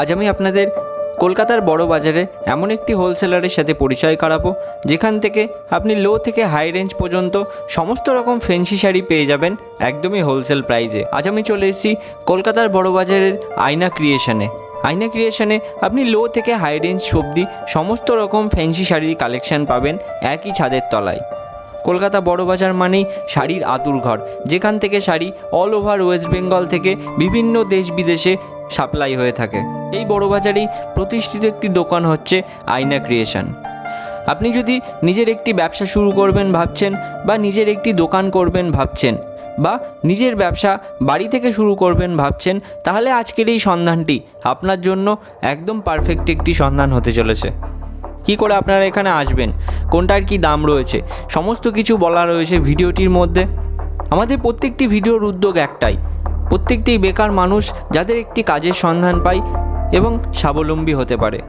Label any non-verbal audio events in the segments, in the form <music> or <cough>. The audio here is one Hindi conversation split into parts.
আজ আমি আপনাদের কলকাতার বড় বাজারে এমন একটি হোলসেলারের সাথে পরিচয় করাবো যেখান থেকে আপনি লো থেকে হাই রেঞ্জ পর্যন্ত সমস্ত রকম ফেন্সি শাড়ি পেয়ে যাবেন একদমই হোলসেল প্রাইজে আজ আমি চলে এসেছি কলকাতার বড় বাজারের আয়না ক্রিয়েশনে আয়না ক্রিয়েশনে আপনি লো থেকে হাই রেঞ্জ সবজি সমস্ত রকম ফ্যান্সি শাড়ির কালেকশন পাবেন একই ছাদের তলায় কলকাতা বড় বাজার মানেই শাড়ির আতুর ঘর যেখান থেকে শাড়ি অল ওভার ওয়েস্ট বেঙ্গল থেকে বিভিন্ন দেশ বিদেশে সাপ্লাই হয়ে থাকে এই বড় বাজারেই প্রতিষ্ঠিত একটি দোকান হচ্ছে আয়না ক্রিয়েশন আপনি যদি নিজের একটি ব্যবসা শুরু করবেন ভাবছেন বা নিজের একটি দোকান করবেন ভাবছেন বা নিজের ব্যবসা বাড়ি থেকে শুরু করবেন ভাবছেন তাহলে আজকের এই সন্ধানটি আপনার জন্য একদম পারফেক্ট একটি সন্ধান হতে চলেছে কি করে আপনারা এখানে আসবেন কোনটার কি দাম রয়েছে সমস্ত কিছু বলা রয়েছে ভিডিওটির মধ্যে আমাদের প্রত্যেকটি ভিডিওর উদ্যোগ একটাই প্রত্যেকটি বেকার মানুষ যাদের একটি কাজের সন্ধান পায় এবং স্বাবলম্বী হতে পারে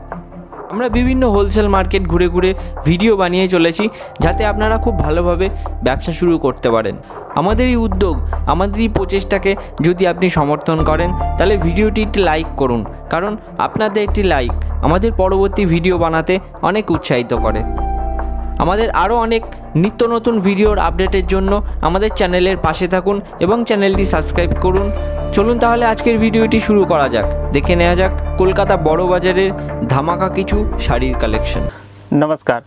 আমরা বিভিন্ন হোলসেল মার্কেট ঘুরে ঘুরে ভিডিও বানিয়ে চলেছি যাতে আপনারা খুব ভালোভাবে ব্যবসা শুরু করতে পারেন আমাদের এই উদ্যোগ আমাদের এই প্রচেষ্টাকে যদি আপনি সমর্থন করেন তাহলে ভিডিওটি একটি লাইক করুন কারণ আপনাদের একটি লাইক আমাদের পরবর্তী ভিডিও বানাতে অনেক উৎসাহিত করে আমাদের আরো অনেক নিত্য নতুন ভিডিওর আপডেটের জন্য আমাদের চ্যানেলের পাশে থাকুন এবং চ্যানেলটি সাবস্ক্রাইব করুন চলুন তাহলে আজকের ভিডিওটি শুরু করা যাক দেখে নেওয়া যাক কলকাতা বড় বাজারের ধামাকা কিছু শাড়ি কালেকশন নমস্কার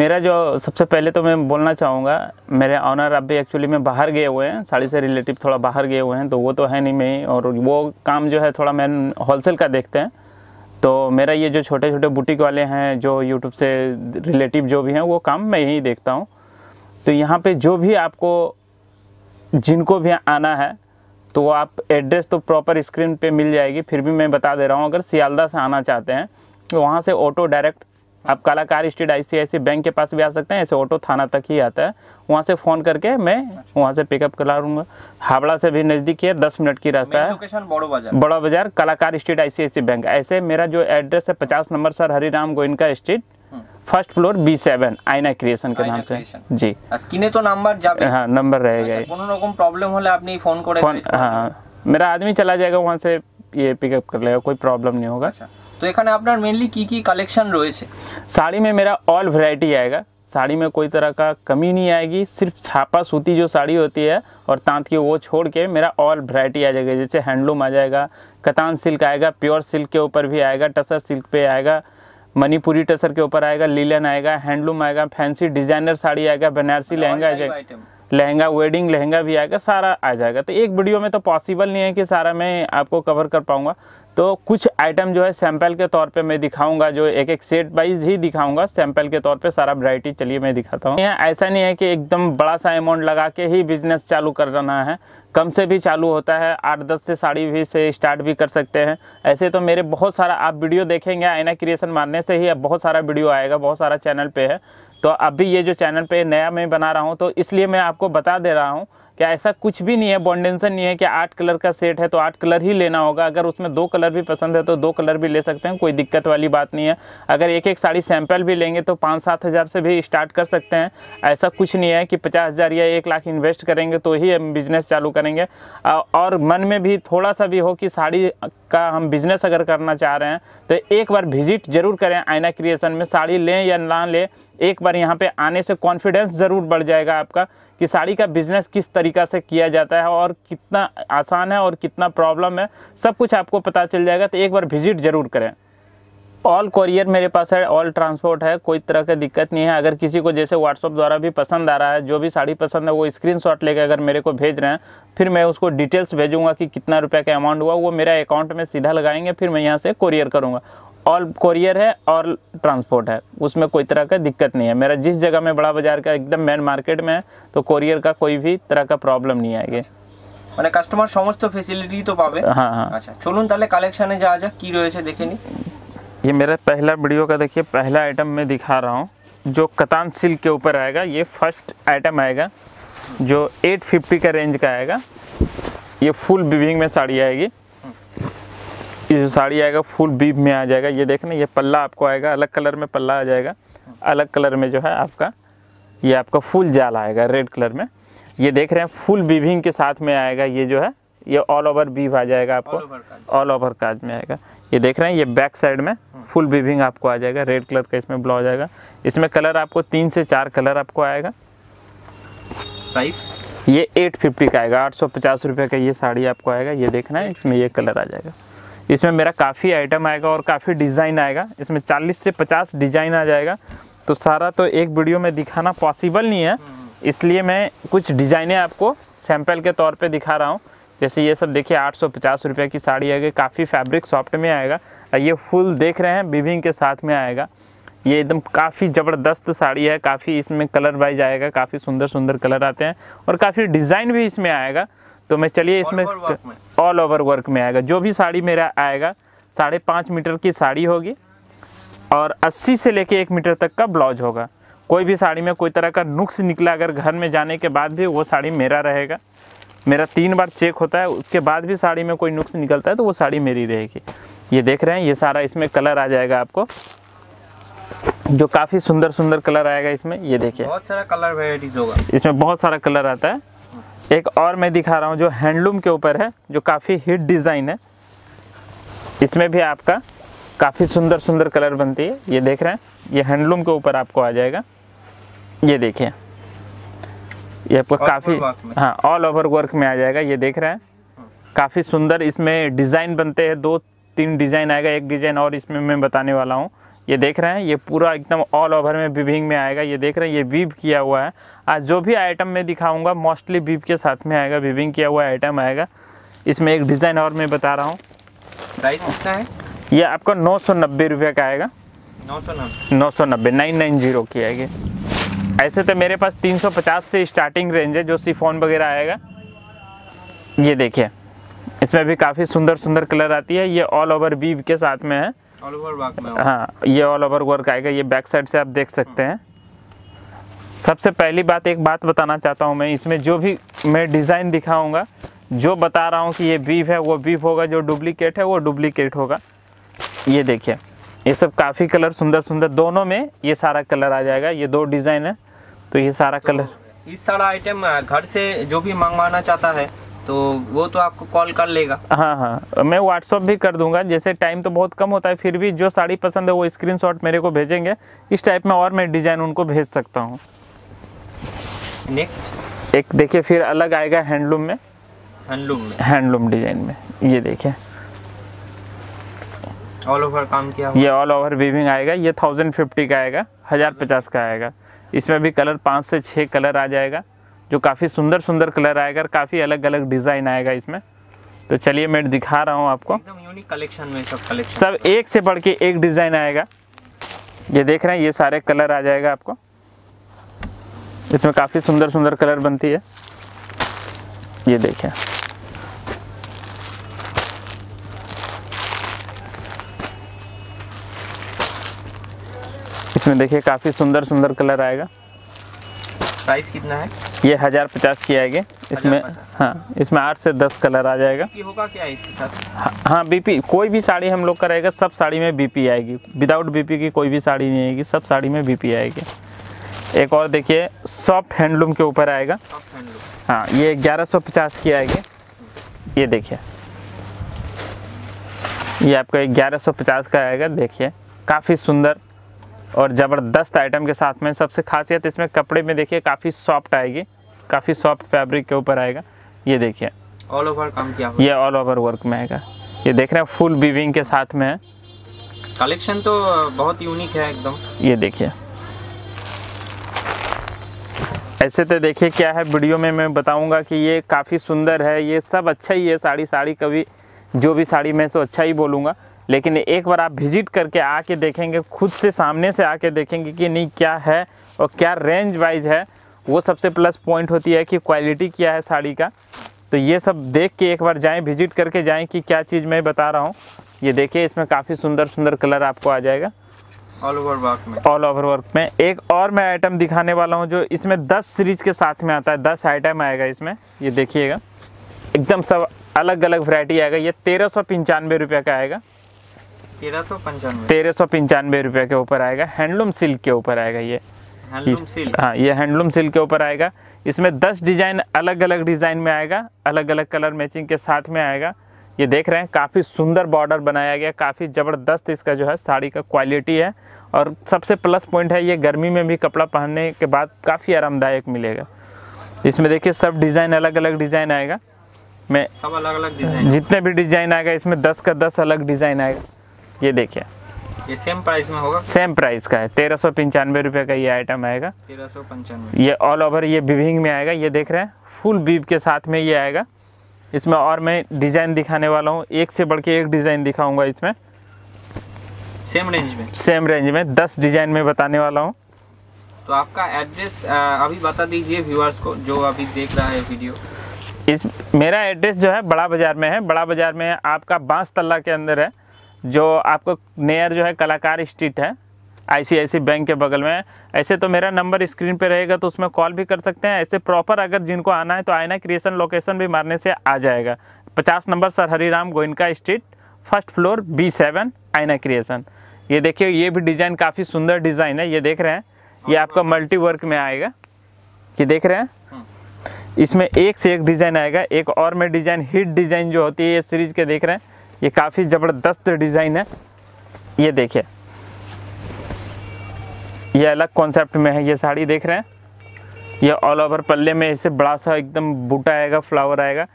मेरा जो सबसे पहले तो मैं बोलना चाहूंगा मेरे ऑनर अभी एक्चुअली मैं बाहर गए हुए हैं साड़ी से रिलेटिव थोड़ा बाहर गए हुए हैं तो वो तो है नहीं मैं और वो काम जो है थोड़ा मैं होलसेल का देखते हैं तो मेरा ये जो छोटे छोटे बुटीक वाले हैं जो यूट्यूब से रिलेटिव जो भी हैं वो काम मैं यही देखता हूँ तो यहाँ पे जो भी आपको जिनको भी आना है तो आप एड्रेस तो प्रॉपर स्क्रीन पे मिल जाएगी फिर भी मैं बता दे रहा हूँ अगर सियालदा से आना चाहते हैं तो वहाँ से ऑटो डायरेक्ट हाँ। आप कालाकार स्ट्रीट आई बैंक के पास भी आ सकते हैं ऐसे ऑटो थाना तक ही आता है वहाँ से फ़ोन करके मैं अच्छा। वहाँ से पिकअप करा लूँगा हावड़ा से भी नज़दीक है दस मिनट की रास्ता है बड़ो बाजार बड़ा बाजार कलाकार स्ट्रीट आई बैंक ऐसे मेरा जो एड्रेस है पचास number sir Hari Ram Goenka street हाँ। First floor B seven Aaina creation के नाम से जी स्क्रीने तो नंबर हाँ नंबर रहेगा प्रॉब्लम हो প্রবলেম হলে আপনি मेरा आदमी चला जाएगा वहाँ से ये पिकअप कर लेगा कोई प्रॉब्लम नहीं होगा अच्छा। तो এখানে আপনার মেনলি কি কি कलेक्शन রয়েছে साड़ी में मेरा ऑल वैरायटी आएगा साड़ी में कोई तरह का कमी नहीं आएगी सिर्फ छापा सूती जो साड़ी होती है और तांत की वो छोड़ के मेरा ऑल वैरायटी आ जाएगा जैसे हैंडलूम आ जाएगा कतान सिल्क आएगा प्योर सिल्क के ऊपर भी आएगा टसर सिल्क पे आएगा मणिपुरी टसर के ऊपर आएगा लीलन आएगा हैंडलूम आएगा फैंसी डिजाइनर साड़ी आएगा बनारसी मतलब लहंगा आ जाएगा लहंगा वेडिंग लहंगा भी आएगा सारा आ जाएगा तो एक वीडियो में तो पॉसिबल नहीं है कि सारा मैं आपको कवर कर पाऊंगा तो कुछ आइटम जो है सैंपल के तौर पे मैं दिखाऊंगा जो एक एक सेट वाइज ही दिखाऊंगा सैंपल के तौर पे सारा वरायटी चलिए मैं दिखाता हूँ यहाँ ऐसा नहीं है कि एकदम बड़ा सा अमाउंट लगा के ही बिजनेस चालू करना है कम से भी चालू होता है आठ दस से साड़ी भी से स्टार्ट भी कर सकते हैं ऐसे तो मेरे बहुत सारा आप वीडियो देखेंगे आईना क्रिएशन मारने से ही अब बहुत सारा वीडियो आएगा बहुत सारा चैनल पे है तो अभी ये जो चैनल पे नया मैं बना रहा हूँ तो इसलिए मैं आपको बता दे रहा हूँ क्या ऐसा कुछ भी नहीं है बॉन्डेंसन नहीं है कि आठ कलर का सेट है तो आठ कलर ही लेना होगा अगर उसमें दो कलर भी पसंद है तो दो कलर भी ले सकते हैं कोई दिक्कत वाली बात नहीं है अगर एक एक साड़ी सैंपल भी लेंगे तो पाँच सात हज़ार से भी स्टार्ट कर सकते हैं ऐसा कुछ नहीं है कि पचास हज़ार या एक लाख इन्वेस्ट करेंगे तो ही हम बिज़नेस चालू करेंगे और मन में भी थोड़ा सा भी हो कि साड़ी का हम बिज़नेस अगर करना चाह रहे हैं तो एक बार विजिट ज़रूर करें आइना क्रिएशन में साड़ी लें या ना लें एक बार यहाँ पर आने से कॉन्फिडेंस ज़रूर बढ़ जाएगा आपका कि साड़ी का बिजनेस किस तरीका से किया जाता है और कितना आसान है और कितना प्रॉब्लम है सब कुछ आपको पता चल जाएगा तो एक बार विजिट ज़रूर करें ऑल कोरियर मेरे पास है ऑल ट्रांसपोर्ट है कोई तरह का दिक्कत नहीं है अगर किसी को जैसे व्हाट्सअप द्वारा भी पसंद आ रहा है जो भी साड़ी पसंद है वो स्क्रीनशॉट लेकर अगर मेरे को भेज रहे हैं फिर मैं उसको डिटेल्स भेजूंगा कि कितना रुपया का अमाउंट हुआ वो मेरा अकाउंट में सीधा लगाएंगे फिर मैं यहाँ से कोरियर करूँगा ऑल कोरियर है और ट्रांसपोर्ट है उसमें कोई तरह का दिक्कत नहीं है मेरा जिस जगह में बड़ा बाजार का एकदम मेन मार्केट में है तो कोरियर का कोई भी तरह का प्रॉब्लम नहीं आएगी মানে কাস্টমার সমস্ত ফেসিলিটি তো পাবে হ্যাঁ हाँ, হ্যাঁ हाँ। আচ্ছা চলুন তাহলে কালেকশানে যাওয়া যাক কী রয়েছে দেখে নিই ये मेरा पहला वीडियो का देखिए पहला आइटम मैं दिखा रहा हूँ जो कतान सिल्क के ऊपर आएगा ये फर्स्ट आइटम आएगा जो 850 का रेंज का आएगा ये फुल बिविंग में साड़ी आएगी ये जो साड़ी आएगा फुल बीप में आ जाएगा ये देखना ये पल्ला आपको आएगा अलग कलर में पल्ला आ जाएगा अलग कलर में जो है आपका ये आपका फुल जाल आएगा रेड कलर में ये देख रहे हैं फुल बीविंग के साथ में आएगा ये जो है ये ऑल ओवर बीव आ जाएगा आपको ऑल ओवर काज में आएगा ये देख रहे हैं ये बैक साइड में फुल बीविंग आपको आ जाएगा रेड कलर का इसमें ब्लाउज आएगा इसमें कलर आपको तीन से चार कलर आपको आएगा प्राइस ये एट फिफ्टी का आएगा आठ सौ पचास रुपये का ये साड़ी आपको आएगा ये देखना है इसमें ये कलर आ जाएगा इसमें मेरा काफ़ी आइटम आएगा और काफ़ी डिज़ाइन आएगा इसमें 40 से 50 डिज़ाइन आ जाएगा तो सारा तो एक वीडियो में दिखाना पॉसिबल नहीं है इसलिए मैं कुछ डिज़ाइनें आपको सैम्पल के तौर पे दिखा रहा हूँ जैसे ये सब देखिए आठ सौ की साड़ी आएगी काफ़ी फैब्रिक सॉफ्ट में आएगा ये फुल देख रहे हैं बिविंग के साथ में आएगा ये एकदम काफ़ी ज़बरदस्त साड़ी है काफ़ी इसमें कलर वाइज आएगा काफ़ी सुंदर सुंदर कलर आते हैं और काफ़ी डिज़ाइन भी इसमें आएगा तो मैं चलिए इसमें ऑल ओवर वर्क में आएगा जो भी साड़ी मेरा आएगा साढ़े पाँच मीटर की साड़ी होगी और 80 से लेके एक मीटर तक का ब्लाउज होगा कोई भी साड़ी में कोई तरह का नुक्स निकला अगर घर में जाने के बाद भी वो साड़ी मेरा रहेगा मेरा तीन बार चेक होता है उसके बाद भी साड़ी में कोई नुक्स निकलता है तो वो साड़ी मेरी रहेगी ये देख रहे हैं ये सारा इसमें कलर आ जाएगा आपको जो काफ़ी सुंदर सुंदर कलर आएगा इसमें ये देखिए बहुत सारा कलर वेराइटीज होगा इसमें बहुत सारा कलर आता है एक और मैं दिखा रहा हूँ जो हैंडलूम के ऊपर है जो काफ़ी हिट डिज़ाइन है इसमें भी आपका काफ़ी सुंदर सुंदर कलर बनती है ये देख रहे हैं ये हैंडलूम के ऊपर आपको आ जाएगा ये देखिए ये आपको काफ़ी हाँ ऑल ओवर वर्क में आ जाएगा ये देख रहे हैं काफ़ी सुंदर इसमें डिज़ाइन बनते हैं दो तीन डिज़ाइन आएगा एक डिज़ाइन और इसमें मैं बताने वाला हूँ ये देख रहे हैं ये पूरा एकदम ऑल ओवर में विभिंग में आएगा ये देख रहे हैं ये वीव किया हुआ है आज जो भी आइटम मैं दिखाऊंगा मोस्टली वीव के साथ में आएगा विभिंग किया हुआ आइटम आएगा इसमें एक डिज़ाइन और मैं बता रहा हूँ प्राइस कितना है ये आपको नौ सौ नब्बे रुपये का आएगा नौ सौ नब्बे नाइन नाइन जीरो की आएगी ऐसे तो मेरे पास तीन सौ पचास से स्टार्टिंग रेंज है जो फोन वगैरह आएगा ये देखिए इसमें भी काफ़ी सुंदर सुंदर कलर आती है ये ऑल ओवर बीब के साथ में है हाँ ये ऑल ओवर वर्क आएगा ये बैक साइड से आप देख सकते हैं सबसे पहली बात एक बात बताना चाहता हूँ मैं इसमें जो भी मैं डिज़ाइन दिखाऊँगा जो बता रहा हूँ कि ये बीफ है वो बीफ होगा जो डुप्लीकेट है वो डुप्लीकेट होगा ये देखिए ये सब काफ़ी कलर सुंदर सुंदर दोनों में ये सारा कलर आ जाएगा ये दो डिज़ाइन है तो ये सारा तो कलर इस सारा आइटम घर से जो भी मंगवाना चाहता है तो वो तो आपको कॉल कर लेगा हाँ हाँ मैं व्हाट्सअप भी कर दूंगा जैसे टाइम तो बहुत कम होता है फिर भी जो साड़ी पसंद है वो स्क्रीन मेरे को भेजेंगे इस टाइप में और मैं डिज़ाइन उनको भेज सकता हूँ नेक्स्ट एक देखिए फिर अलग आएगा हैंडलूम में हैंडलूम में हैंडलूम डिजाइन में ये देखिए ऑल ओवर काम किया ये ऑल ओवर वीविंग आएगा ये थाउजेंड फिफ्टी का आएगा हज़ार पचास का आएगा इसमें भी कलर पाँच से छः कलर आ जाएगा जो काफ़ी सुंदर सुंदर कलर आएगा और काफ़ी अलग अलग डिज़ाइन आएगा इसमें तो चलिए मैं दिखा रहा हूँ आपको यूनिक कलेक्शन में सब कलेक्शन सब एक से बढ़ के एक डिज़ाइन आएगा ये देख रहे हैं ये सारे कलर आ जाएगा आपको इसमें काफ़ी सुंदर सुंदर कलर बनती है ये देखें इसमें देखिए काफ़ी सुंदर सुंदर कलर आएगा प्राइस कितना है ये हज़ार पचास की आएगी इसमें हाँ इसमें आठ से दस कलर आ जाएगा होगा क्या इसके साथ हाँ, हाँ बीपी कोई भी साड़ी हम लोग का रहेगा सब साड़ी में बीपी आएगी विदाउट बीपी की कोई भी साड़ी नहीं आएगी सब साड़ी में बीपी आएगी एक और देखिए सॉफ्ट हैंडलूम के ऊपर आएगा हाँ ये ग्यारह सौ पचास की आएगी ये देखिए ये आपका ग्यारह सौ पचास का आएगा देखिए काफ़ी सुंदर और ज़बरदस्त आइटम के साथ में सबसे खासियत इसमें कपड़े में देखिए काफ़ी सॉफ्ट आएगी काफ़ी सॉफ्ट फैब्रिक के ऊपर आएगा ये देखिए ऑल ओवर काम किया ये ऑल ओवर वर्क में आएगा ये देख रहे हैं फुल बीविंग के साथ में है कलेक्शन तो बहुत यूनिक है एकदम ये देखिए ऐसे तो देखिए क्या है वीडियो में मैं बताऊंगा कि ये काफ़ी सुंदर है ये सब अच्छा ही है साड़ी साड़ी कभी जो भी साड़ी मैं तो अच्छा ही बोलूँगा लेकिन एक बार आप विजिट करके आके देखेंगे खुद से सामने से आके देखेंगे कि नहीं क्या है और क्या रेंज वाइज है वो सबसे प्लस पॉइंट होती है कि क्वालिटी क्या है साड़ी का तो ये सब देख के एक बार जाएँ विजिट करके जाएँ कि क्या चीज़ मैं बता रहा हूँ ये देखिए इसमें काफ़ी सुंदर सुंदर कलर आपको आ जाएगा ऑल ओवर वर्क में ऑल ओवर वर्क में एक और मैं आइटम दिखाने वाला हूँ जो इसमें दस सीरीज के साथ में आता है दस आइटम आएगा इसमें ये देखिएगा एकदम सब अलग अलग वैरायटी आएगा ये तेरह सौ पंचानवे रुपये का आएगा तेरह सौ पंचानवे तेरह सौ पंचानवे रुपये के ऊपर आएगा हैंडलूम सिल्क के ऊपर आएगा ये हाँ ये हैंडलूम सिल्क के ऊपर आएगा इसमें 10 डिजाइन अलग अलग डिजाइन में आएगा अलग अलग कलर मैचिंग के साथ में आएगा ये देख रहे हैं काफ़ी सुंदर बॉर्डर बनाया गया काफ़ी ज़बरदस्त इसका जो है साड़ी का क्वालिटी है और सबसे प्लस पॉइंट है ये गर्मी में भी कपड़ा पहनने के बाद काफ़ी आरामदायक मिलेगा इसमें देखिए सब डिज़ाइन अलग अलग डिज़ाइन आएगा मैं सब अलग अलग डिज़ाइन जितने भी डिज़ाइन आएगा इसमें दस का दस अलग डिज़ाइन आएगा ये देखिए ये सेम प्राइस में होगा सेम प्राइस का है तेरह सौ पंचानवे रुपये का ये आइटम आएगा तेरह सौ पंचानवे ये ऑल ओवर ये बिविंग में आएगा ये देख रहे हैं फुल बीब के साथ में ये आएगा इसमें और मैं डिज़ाइन दिखाने वाला हूँ एक से बढ़ के एक डिज़ाइन दिखाऊंगा इसमें सेम रेंज में सेम रेंज में दस डिज़ाइन में बताने वाला हूँ तो आपका एड्रेस अभी बता दीजिए व्यूअर्स को जो अभी देख रहा है वीडियो इस मेरा एड्रेस जो है बड़ा बाज़ार में है बड़ा बाज़ार में आपका बांस तल्ला के अंदर है जो आपको नियर जो है कलाकार स्ट्रीट है आईसीआईसी बैंक के बगल में ऐसे तो मेरा नंबर स्क्रीन पे रहेगा तो उसमें कॉल भी कर सकते हैं ऐसे प्रॉपर अगर जिनको आना है तो आयना क्रिएशन लोकेशन भी मारने से आ जाएगा पचास number sir Ram Goenka street first floor B seven Aaina creation ये देखिए ये भी डिज़ाइन काफ़ी सुंदर डिज़ाइन है ये देख रहे हैं ये हाँ, आपका मल्टी हाँ। वर्क में आएगा ये देख रहे हैं हाँ। इसमें एक से एक डिज़ाइन आएगा एक और में डिज़ाइन हिट डिज़ाइन जो होती है ये सीरीज के देख रहे हैं ये काफ़ी ज़बरदस्त डिज़ाइन है ये देखिए ये अलग कॉन्सेप्ट में है ये साड़ी देख रहे हैं ये ऑल ओवर पल्ले में इसे बड़ा सा एकदम बूटा आएगा फ्लावर आएगा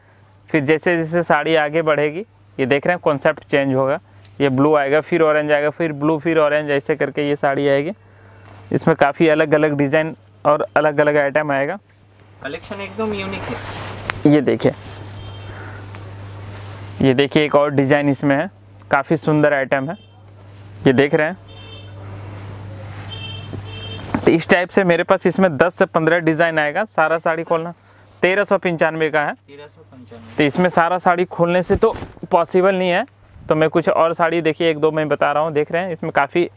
फिर जैसे जैसे साड़ी आगे बढ़ेगी ये देख रहे हैं कॉन्सेप्ट चेंज होगा ये ब्लू आएगा फिर ऑरेंज आएगा फिर ब्लू फिर ऑरेंज ऐसे करके ये साड़ी आएगी इसमें काफ़ी अलग अलग डिज़ाइन और अलग अलग आइटम आएगा कलेक्शन एकदम यूनिक है ये देखिए ये देखिए एक और डिज़ाइन इसमें है काफ़ी सुंदर आइटम है ये देख रहे हैं तो इस टाइप से मेरे पास इसमें 10 से 15 डिज़ाइन आएगा सारा साड़ी खोलना तेरह सौ पंचानवे का है तो इसमें सारा साड़ी खोलने से तो पॉसिबल नहीं है तो मैं कुछ और साड़ी देखिए एक दो मैं बता रहा हूँ देख रहे हैं इसमें काफ़ी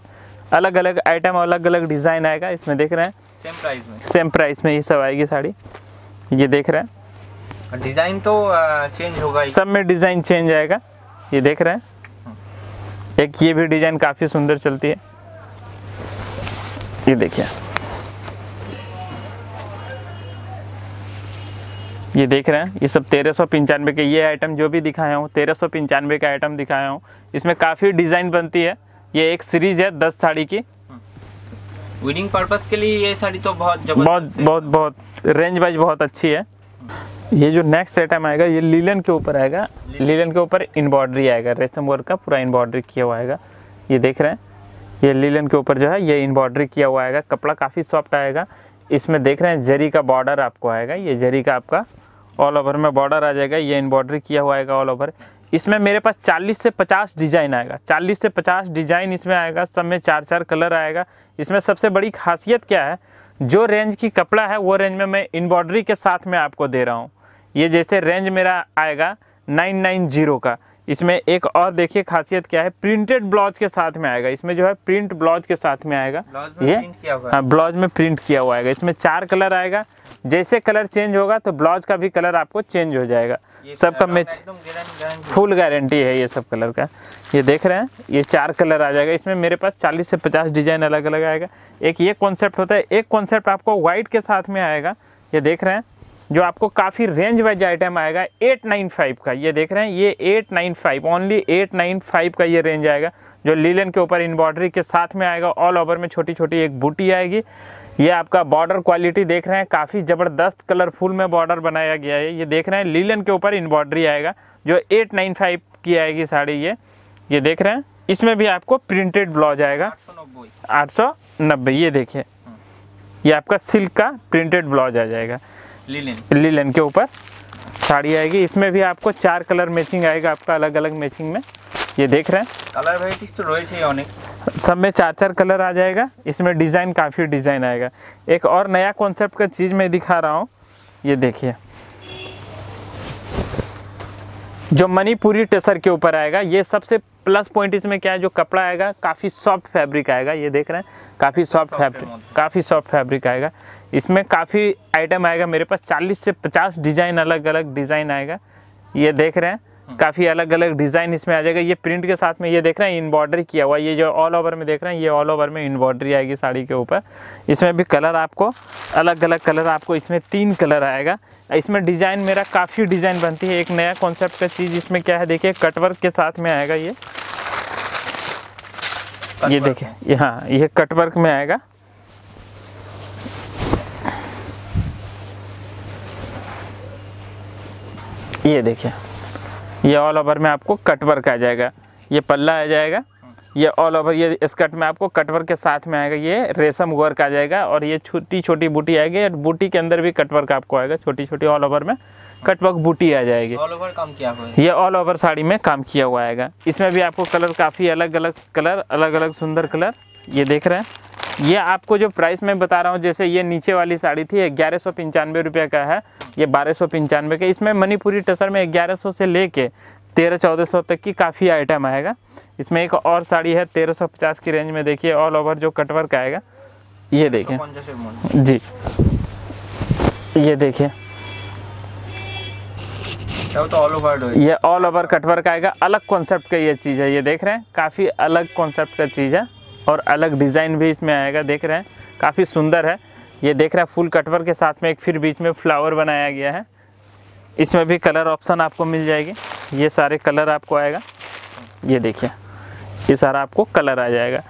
अलग अलग आइटम अलग अलग डिज़ाइन आएगा इसमें देख रहे हैं सेम प्राइस में सेम प्राइस में ये सब आएगी साड़ी ये देख रहे हैं डिजाइन तो चेंज होगा सब में डिजाइन चेंज आएगा ये देख रहे हैं एक ये भी डिजाइन काफी सुंदर चलती है ये देखिए ये देख रहे हैं ये सब तेरह सौ पंचानवे के ये आइटम जो भी दिखाया हूँ तेरह सौ पंचानवे का आइटम दिखाया हूँ इसमें काफ़ी डिज़ाइन बनती है ये एक सीरीज है दस साड़ी की विनिंग पर्पस के लिए ये साड़ी तो बहुत बहुत बहुत बहुत रेंज वाइज बहुत अच्छी है ये जो नेक्स्ट आइटम आएगा ये लीलन के ऊपर आएगा लीलन के ऊपर इनबॉर्डरी आएगा रेशम वर्क का पूरा इनबॉर्डरी किया हुआ आएगा ये देख रहे हैं ये लीलन के ऊपर जो है ये इनबॉर्डरी किया हुआ आएगा कपड़ा काफ़ी सॉफ्ट आएगा इसमें देख रहे हैं जरी का बॉर्डर आपको आएगा ये जरी का आपका ऑल ओवर में बॉर्डर आ जाएगा ये इनबॉर्डरी किया हुआ आएगा ऑल ओवर इसमें मेरे पास 40 से 50 डिजाइन आएगा 40 से 50 डिजाइन इसमें आएगा सब में चार चार कलर आएगा इसमें सबसे बड़ी खासियत क्या है जो रेंज की कपड़ा है वो रेंज में मैं इन्बॉर्डरी के साथ में आपको दे रहा हूँ ये जैसे रेंज मेरा आएगा नाइन नाइन जीरो का इसमें एक और देखिए खासियत क्या है प्रिंटेड ब्लाउज के साथ में आएगा इसमें जो है प्रिंट ब्लाउज के साथ में आएगा ये हाँ ब्लाउज में प्रिंट किया हुआ आएगा इसमें चार कलर आएगा जैसे कलर चेंज होगा तो ब्लाउज का भी कलर आपको चेंज हो जाएगा सबका मैच फुल गारंटी है ये सब कलर का ये देख रहे हैं ये चार कलर आ जाएगा इसमें मेरे पास 40 से 50 डिजाइन अलग अलग आएगा एक ये कॉन्सेप्ट होता है एक कॉन्सेप्ट आपको व्हाइट के साथ में आएगा ये देख रहे हैं जो आपको काफ़ी रेंज वाइज आइटम आएगा 895 का ये देख रहे हैं ये 895 ओनली 895 का ये रेंज आएगा जो लीलन के ऊपर एम्ब्रॉयडरी के साथ में आएगा ऑल ओवर में छोटी छोटी एक बूटी आएगी ये आपका बॉर्डर क्वालिटी देख रहे हैं काफ़ी ज़बरदस्त कलरफुल में बॉर्डर बनाया गया है ये देख रहे हैं लीलन के ऊपर इन्बॉर्डरी आएगा जो 895 की आएगी साड़ी ये ये देख रहे हैं इसमें भी आपको प्रिंटेड ब्लाउज आएगा आठ सौ नब्बे ये देखिए ये आपका सिल्क का प्रिंटेड ब्लाउज आ जाएगा लीलन लीलन के ऊपर साड़ी आएगी इसमें भी आपको चार कलर मैचिंग आएगा आपका अलग अलग मैचिंग में ये देख रहे हैं कलर वेराइटीज तो रही है सब में चार चार कलर आ जाएगा इसमें डिज़ाइन काफ़ी डिज़ाइन आएगा एक और नया कॉन्सेप्ट का चीज़ मैं दिखा रहा हूँ ये देखिए जो मणिपुरी टेसर के ऊपर आएगा ये सबसे प्लस पॉइंट इसमें क्या है जो कपड़ा आएगा काफ़ी सॉफ्ट फैब्रिक आएगा ये देख रहे हैं काफ़ी सॉफ्ट फैब्रिक काफ़ी सॉफ्ट फैब्रिक आएगा इसमें काफ़ी आइटम आएगा मेरे पास 40 से 50 डिज़ाइन अलग अलग डिज़ाइन आएगा ये देख रहे हैं हम्म। काफ़ी अलग अलग डिज़ाइन इसमें आ जाएगा ये प्रिंट के साथ में ये देख रहे हैं इन्बॉर्डरी किया हुआ ये जो ऑल ओवर में देख रहे हैं ये ऑल ओवर में इन्बॉर्डरी आएगी साड़ी के ऊपर इसमें भी कलर आपको अलग अलग कलर आपको इसमें तीन कलर आएगा इसमें डिज़ाइन मेरा काफ़ी डिज़ाइन बनती है एक नया कॉन्सेप्ट का चीज़ इसमें क्या है देखिए कटवर्क के साथ में आएगा ये ये देखिए हाँ ये कटवर्क में आएगा ये देखिए ये ऑल ओवर में आपको कट वर्क आ जाएगा ये पल्ला आ जाएगा ये ऑल ओवर ये स्कर्ट में आपको कटवर्क के साथ में आएगा ये रेशम वर्क आ जाएगा और ये छोटी छोटी बूटी आएगी और बूटी के अंदर भी कटवर्क आपको आएगा छोटी छोटी ऑल ओवर में कटवर्क बूटी आ जाएगी ऑल ओवर काम किया हुआ है ये ऑल ओवर साड़ी में काम किया हुआ आएगा इसमें भी आपको कलर काफ़ी अलग अलग कलर अलग अलग सुंदर कलर ये देख रहे हैं ये आपको जो प्राइस मैं बता रहा हूँ जैसे ये नीचे वाली साड़ी थी ग्यारह सौ पंचानवे रुपये का है ये बारह सौ पंचानवे का इसमें मणिपुरी टसर में ग्यारह सौ से लेके तेरह चौदह सौ तक की काफ़ी आइटम आएगा इसमें एक और साड़ी है तेरह सौ पचास की रेंज में देखिए ऑल ओवर जो कटवर का आएगा ये देखें जी ये देखिए ये ऑल ओवर कटवर का आएगा अलग कॉन्सेप्ट का ये चीज़ है ये देख रहे हैं काफ़ी अलग कॉन्सेप्ट का चीज़ है और अलग डिज़ाइन भी इसमें आएगा देख रहे हैं काफ़ी सुंदर है ये देख रहे हैं फुल कटवर के साथ में एक फिर बीच में फ्लावर बनाया गया है इसमें भी कलर ऑप्शन आपको मिल जाएगी ये सारे कलर आपको आएगा ये देखिए ये सारा आपको कलर आ जाएगा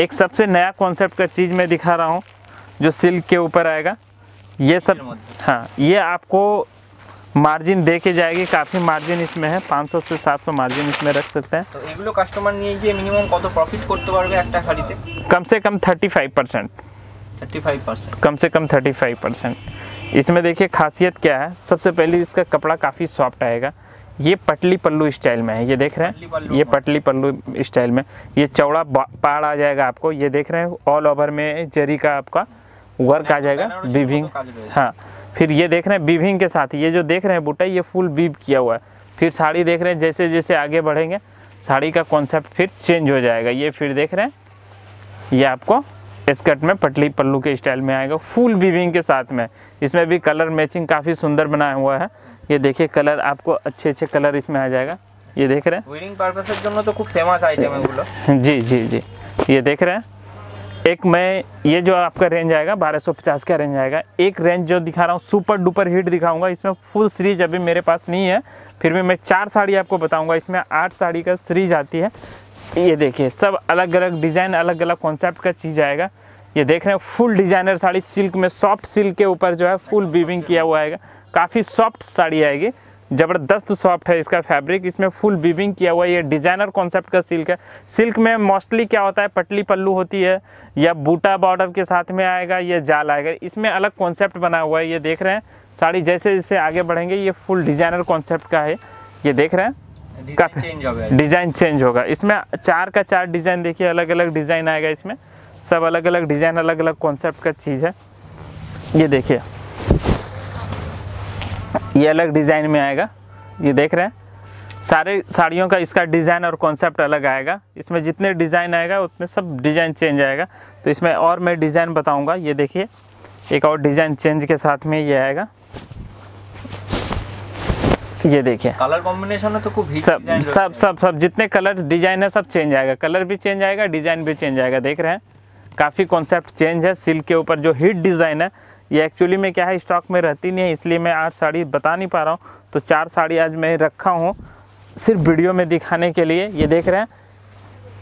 एक सबसे नया कॉन्सेप्ट का चीज़ मैं दिखा रहा हूँ जो सिल्क के ऊपर आएगा ये सब हाँ ये आपको मार्जिन दे के जाएगी काफ़ी मार्जिन इसमें है 500 से 700 मार्जिन इसमें रख सकते हैं तो कस्टमर नहीं है मिनिमम মিনিমাম प्रॉफिट करते করতে পারবে একটা শাড়িতে कम से कम 35% परसेंट 35% कम से कम 35% परसेंट इसमें देखिए खासियत क्या है सबसे पहले इसका कपड़ा काफ़ी सॉफ्ट आएगा ये पटली पल्लू स्टाइल में है ये देख रहे हैं ये हाँ। पटली पल्लू स्टाइल में ये चौड़ा पाड़ आ जाएगा आपको ये देख रहे हैं ऑल ओवर में जरी का आपका वर्क आ जाएगा विभिन्न तो हाँ फिर ये देख रहे हैं बीविंग के साथ ये जो देख रहे हैं बूटा ये फुल बीब किया हुआ है फिर साड़ी देख रहे हैं जैसे जैसे आगे बढ़ेंगे साड़ी का कॉन्सेप्ट फिर चेंज हो जाएगा ये फिर देख रहे हैं ये आपको स्कर्ट में पटली पल्लू के स्टाइल में आएगा फुल बीविंग के साथ में इसमें भी कलर मैचिंग काफ़ी सुंदर बनाया हुआ है ये देखिए कलर आपको अच्छे अच्छे कलर इसमें आ जाएगा ये देख रहे हैं वेडिंग पार्पसের জন্য তো খুব ফেমাস আইটেম जी जी जी ये देख रहे हैं एक मैं ये जो आपका रेंज आएगा 1250 का रेंज आएगा एक रेंज जो दिखा रहा हूँ सुपर डुपर हिट दिखाऊंगा इसमें फुल सीरीज अभी मेरे पास नहीं है फिर भी मैं चार साड़ी आपको बताऊंगा इसमें आठ साड़ी का सीरीज आती है ये देखिए सब अलग अलग डिज़ाइन अलग अलग कॉन्सेप्ट का चीज़ आएगा ये देख रहे हैं फुल डिजाइनर साड़ी सिल्क में सॉफ्ट सिल्क के ऊपर जो है फुल बीविंग किया हुआ आएगा काफ़ी सॉफ्ट साड़ी आएगी ज़बरदस्त सॉफ्ट है इसका फैब्रिक इसमें फुल बीबिंग किया हुआ है ये डिज़ाइनर कॉन्सेप्ट का सिल्क है सिल्क में मोस्टली क्या होता है पटली पल्लू होती है या बूटा बॉर्डर के साथ में आएगा या जाल आएगा इसमें अलग कॉन्सेप्ट बना हुआ है ये देख रहे हैं साड़ी जैसे जैसे आगे बढ़ेंगे ये फुल डिज़ाइनर कॉन्सेप्ट का है ये देख रहे हैं काफ़ी डिज़ाइन चेंज होगा इसमें चार का चार डिज़ाइन देखिए अलग अलग डिज़ाइन आएगा इसमें सब अलग अलग डिज़ाइन अलग अलग कॉन्सेप्ट का चीज़ है ये देखिए ये अलग डिज़ाइन में आएगा ये देख रहे हैं सारे साड़ियों का इसका डिज़ाइन और कॉन्सेप्ट अलग आएगा इसमें जितने डिज़ाइन आएगा उतने सब डिज़ाइन चेंज आएगा तो इसमें और मैं डिज़ाइन बताऊंगा ये देखिए एक और डिज़ाइन चेंज के साथ में ये आएगा ये देखिए कलर कॉम्बिनेशन है तो खूब सब सब सब सब जितने कलर डिजाइन है सब चेंज आएगा कलर भी चेंज आएगा डिजाइन भी चेंज आएगा देख रहे हैं काफ़ी कॉन्सेप्ट चेंज है सिल्क के ऊपर जो हिट डिज़ाइन है ये एक्चुअली में क्या है स्टॉक में रहती नहीं है इसलिए मैं आठ साड़ी बता नहीं पा रहा हूँ तो चार साड़ी आज मैं रखा हूँ सिर्फ वीडियो में दिखाने के लिए ये देख रहे हैं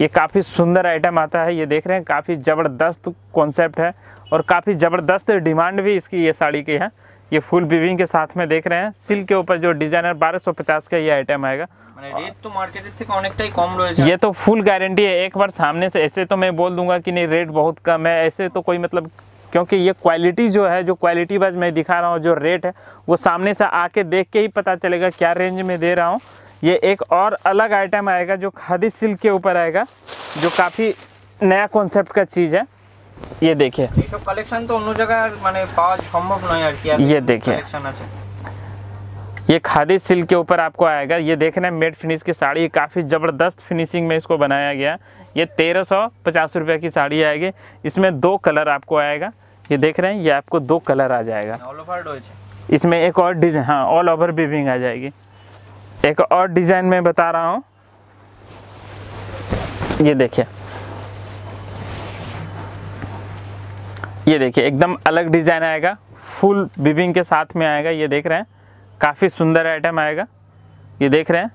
ये काफ़ी सुंदर आइटम आता है ये देख रहे हैं काफ़ी ज़बरदस्त कॉन्सेप्ट है और काफ़ी ज़बरदस्त डिमांड भी इसकी ये साड़ी की है ये फुल बीविंग के साथ में देख रहे हैं सिल्क के ऊपर जो डिजाइन है बारह सौ पचास का ये आइटम आएगा रेट तो मार्केट से कम रहे ये तो फुल गारंटी है एक बार सामने से ऐसे तो मैं बोल दूंगा कि नहीं रेट बहुत कम है ऐसे तो कोई मतलब क्योंकि ये क्वालिटी जो है जो क्वालिटी वाइज मैं दिखा रहा हूँ जो रेट है वो सामने से आके देख के ही पता चलेगा क्या रेंज में दे रहा हूँ ये एक और अलग आइटम आएगा जो खादी सिल्क के ऊपर आएगा जो काफ़ी नया कॉन्सेप्ट का चीज़ है ये देखिए कलेक्शन तो তো অন্য জায়গায় ये देखिए ये खादी सिल्क के ऊपर आपको आएगा ये देखना है मेड फिनिश की साड़ी काफ़ी ज़बरदस्त फिनिशिंग में इसको बनाया गया ये तेरह सौ पचास रुपये की साड़ी आएगी इसमें दो कलर आपको आएगा ये देख रहे हैं ये आपको दो कलर आ जाएगा हाँ, इसमें एक और डिजाइन हाँ ऑल ओवर बिविंग आ जाएगी एक और डिज़ाइन में बता रहा हूँ ये देखिए ये देखिए एकदम अलग डिज़ाइन आएगा फुल बिबिंग के साथ में आएगा ये देख रहे हैं काफ़ी सुंदर आइटम आएगा ये देख रहे हैं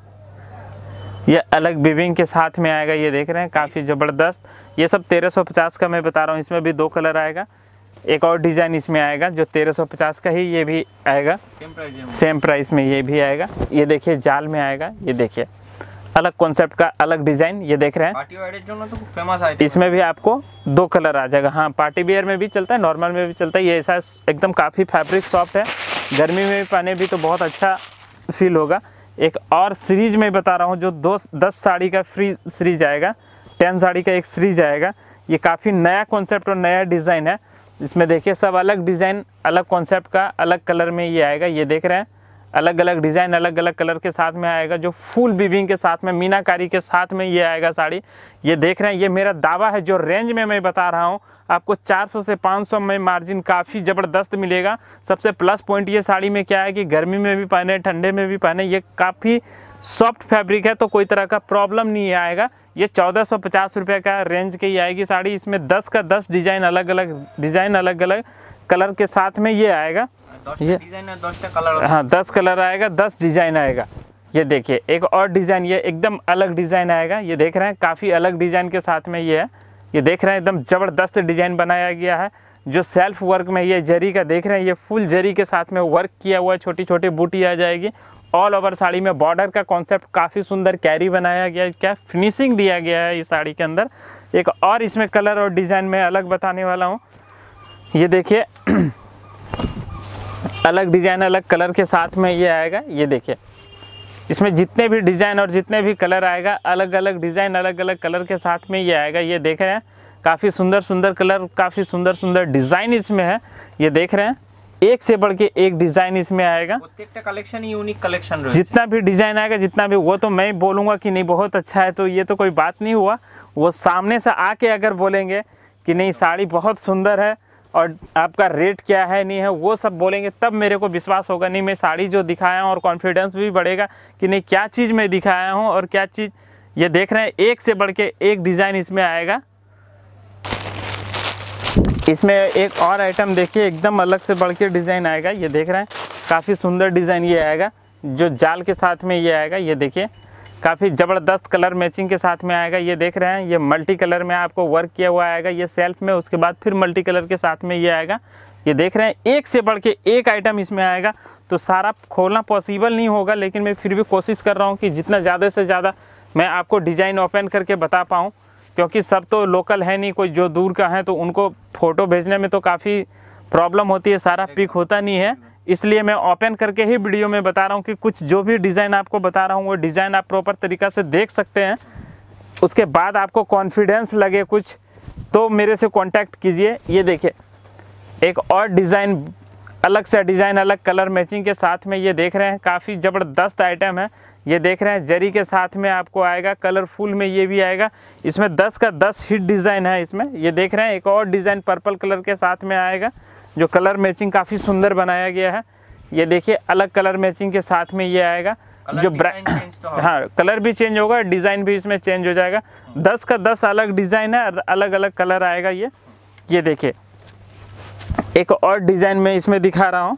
ये अलग बिविंग के साथ में आएगा ये देख रहे हैं काफ़ी ज़बरदस्त ये सब 1350 का मैं बता रहा हूँ इसमें भी दो कलर आएगा एक और डिज़ाइन इसमें आएगा जो 1350 का ही ये भी आएगा सेम प्राइस में ये भी आएगा ये देखिए जाल में आएगा ये देखिए अलग कॉन्सेप्ट का अलग डिजाइन ये देख रहे हैं तो फेमस इसमें भी आपको दो कलर आ जाएगा हाँ पार्टी वियर में भी चलता है नॉर्मल में भी चलता है ये ऐसा एकदम काफ़ी फैब्रिक सॉफ्ट है गर्मी में भी पाने भी तो बहुत अच्छा फील होगा एक और सीरीज में बता रहा हूँ जो दो दस साड़ी का फ्री सीरीज आएगा टेन साड़ी का एक सीरीज आएगा ये काफ़ी नया कॉन्सेप्ट और नया डिज़ाइन है इसमें देखिए सब अलग डिज़ाइन अलग कॉन्सेप्ट का अलग कलर में ये आएगा ये देख रहे हैं अलग अलग डिज़ाइन अलग अलग कलर के साथ में आएगा जो फुल बीबिंग के साथ में मीनाकारी के साथ में ये आएगा साड़ी ये देख रहे हैं ये मेरा दावा है जो रेंज में मैं बता रहा हूँ आपको 400 से 500 में मार्जिन काफ़ी ज़बरदस्त मिलेगा सबसे प्लस पॉइंट ये साड़ी में क्या है कि गर्मी में भी पहने ठंडे में भी पहने ये काफ़ी सॉफ्ट फैब्रिक है तो कोई तरह का प्रॉब्लम नहीं आएगा ये चौदह सौ पचास रुपये का रेंज की आएगी साड़ी इसमें दस का दस डिज़ाइन अलग अलग डिज़ाइन अलग अलग कलर के साथ में ये आएगा ये कलर हाँ दस कलर आएगा दस डिज़ाइन आएगा ये देखिए एक और डिज़ाइन ये एकदम अलग डिज़ाइन आएगा ये देख रहे हैं काफ़ी अलग डिज़ाइन के साथ में ये है ये देख रहे हैं एकदम ज़बरदस्त डिज़ाइन बनाया गया है जो सेल्फ वर्क में ये जरी का देख रहे हैं ये फुल जरी के साथ में वर्क किया हुआ है छोटी छोटी बूटी आ जाएगी ऑल ओवर साड़ी में बॉर्डर का कॉन्सेप्ट काफ़ी सुंदर कैरी बनाया गया है क्या फिनिशिंग दिया गया है इस साड़ी के अंदर एक और इसमें कलर और डिज़ाइन में अलग बताने वाला हूँ ये देखिए अलग डिज़ाइन अलग कलर के साथ में ये आएगा ये देखिए इसमें जितने भी डिज़ाइन और जितने भी कलर आएगा अलग अलग डिज़ाइन अलग अलग कलर के साथ में ये आएगा ये देख रहे हैं काफ़ी सुंदर सुंदर कलर काफ़ी सुंदर सुंदर डिज़ाइन इसमें है ये देख रहे हैं एक से बढ़ के एक डिजाइन इसमें आएगा कलेक्शन यूनिक कलेक्शन जितना भी डिजाइन आएगा जितना भी वो तो मैं बोलूँगा कि नहीं बहुत अच्छा है तो ये तो कोई बात नहीं हुआ वो सामने से सा आके अगर बोलेंगे कि नहीं साड़ी बहुत सुंदर है और आपका रेट क्या है नहीं है वो सब बोलेंगे तब मेरे को विश्वास होगा नहीं मैं साड़ी जो दिखाया हूँ और कॉन्फिडेंस भी बढ़ेगा कि नहीं क्या चीज़ मैं दिखाया हूँ और क्या चीज़ ये देख रहे हैं एक से बढ़ के एक डिज़ाइन इसमें आएगा इसमें एक और आइटम देखिए एकदम अलग से बढ़ के डिज़ाइन आएगा ये देख रहे हैं काफ़ी सुंदर डिज़ाइन ये आएगा जो जाल के साथ में ये आएगा ये देखिए काफ़ी ज़बरदस्त कलर मैचिंग के साथ में आएगा ये देख रहे हैं ये मल्टी कलर में आपको वर्क किया हुआ आएगा ये सेल्फ में उसके बाद फिर मल्टी कलर के साथ में ये आएगा ये देख रहे हैं एक से बढ़ के एक आइटम इसमें आएगा तो सारा खोलना पॉसिबल नहीं होगा लेकिन मैं फिर भी कोशिश कर रहा हूँ कि जितना ज़्यादा से ज़्यादा मैं आपको डिज़ाइन ओपन करके बता पाऊँ क्योंकि सब तो लोकल है नहीं कोई जो दूर का है तो उनको फ़ोटो भेजने में तो काफ़ी प्रॉब्लम होती है सारा पिक होता नहीं है इसलिए मैं ओपन करके ही वीडियो में बता रहा हूँ कि कुछ जो भी डिज़ाइन आपको बता रहा हूँ वो डिज़ाइन आप प्रॉपर तरीका से देख सकते हैं उसके बाद आपको कॉन्फिडेंस लगे कुछ तो मेरे से कांटेक्ट कीजिए ये देखिए एक और डिज़ाइन अलग सा डिज़ाइन अलग कलर मैचिंग के साथ में ये देख रहे हैं काफ़ी ज़बरदस्त आइटम है ये देख रहे हैं जरी के साथ में आपको आएगा कलरफुल में ये भी आएगा इसमें दस का दस हिट डिज़ाइन है इसमें ये देख रहे हैं एक और डिज़ाइन पर्पल कलर के साथ में आएगा जो कलर मैचिंग काफ़ी सुंदर बनाया गया है ये देखिए अलग कलर मैचिंग के साथ में ये आएगा जो तो हाँ कलर भी चेंज होगा डिज़ाइन भी इसमें चेंज हो जाएगा दस का दस अलग डिज़ाइन है अलग अलग कलर आएगा ये ये देखिए एक और डिज़ाइन मैं इसमें दिखा रहा हूँ